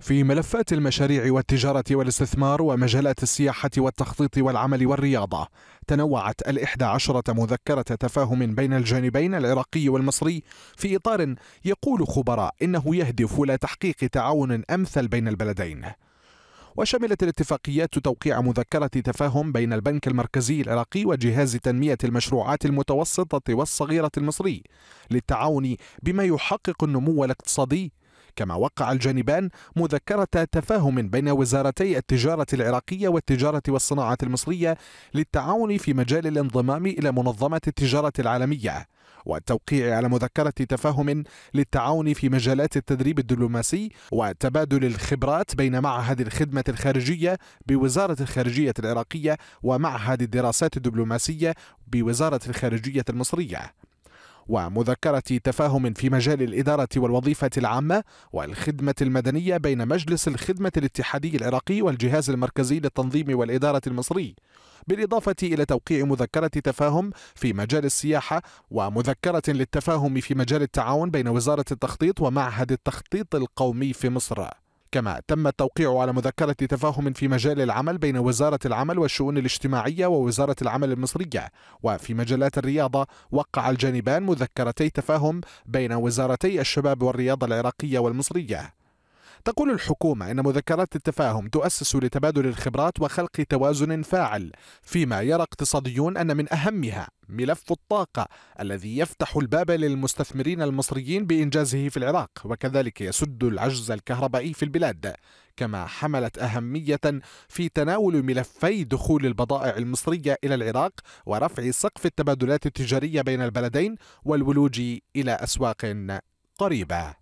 في ملفات المشاريع والتجارة والاستثمار ومجالات السياحة والتخطيط والعمل والرياضة تنوعت الإحدى عشرة مذكرة تفاهم بين الجانبين العراقي والمصري في إطار يقول خبراء إنه يهدف إلى تحقيق تعاون أمثل بين البلدين وشملت الاتفاقيات توقيع مذكرة تفاهم بين البنك المركزي العراقي وجهاز تنمية المشروعات المتوسطة والصغيرة المصري للتعاون بما يحقق النمو الاقتصادي كما وقع الجانبان مذكرة تفاهم بين وزارتي التجارة العراقية والتجارة والصناعة المصرية للتعاون في مجال الانضمام إلى منظمة التجارة العالمية والتوقيع على مذكرة تفاهم للتعاون في مجالات التدريب الدبلوماسي وتبادل الخبرات بين معهد الخدمة الخارجية بوزارة الخارجية العراقية ومعهد الدراسات الدبلوماسية بوزارة الخارجية المصرية ومذكرة تفاهم في مجال الإدارة والوظيفة العامة والخدمة المدنية بين مجلس الخدمة الاتحادي العراقي والجهاز المركزي للتنظيم والإدارة المصري بالإضافة إلى توقيع مذكرة تفاهم في مجال السياحة ومذكرة للتفاهم في مجال التعاون بين وزارة التخطيط ومعهد التخطيط القومي في مصر كما تم التوقيع على مذكرة تفاهم في مجال العمل بين وزارة العمل والشؤون الاجتماعية ووزارة العمل المصرية وفي مجالات الرياضة وقع الجانبان مذكرتي تفاهم بين وزارتي الشباب والرياضة العراقية والمصرية تقول الحكومة أن مذكرات التفاهم تؤسس لتبادل الخبرات وخلق توازن فاعل فيما يرى اقتصاديون أن من أهمها ملف الطاقة الذي يفتح الباب للمستثمرين المصريين بإنجازه في العراق وكذلك يسد العجز الكهربائي في البلاد كما حملت أهمية في تناول ملفي دخول البضائع المصرية إلى العراق ورفع سقف التبادلات التجارية بين البلدين والولوج إلى أسواق قريبة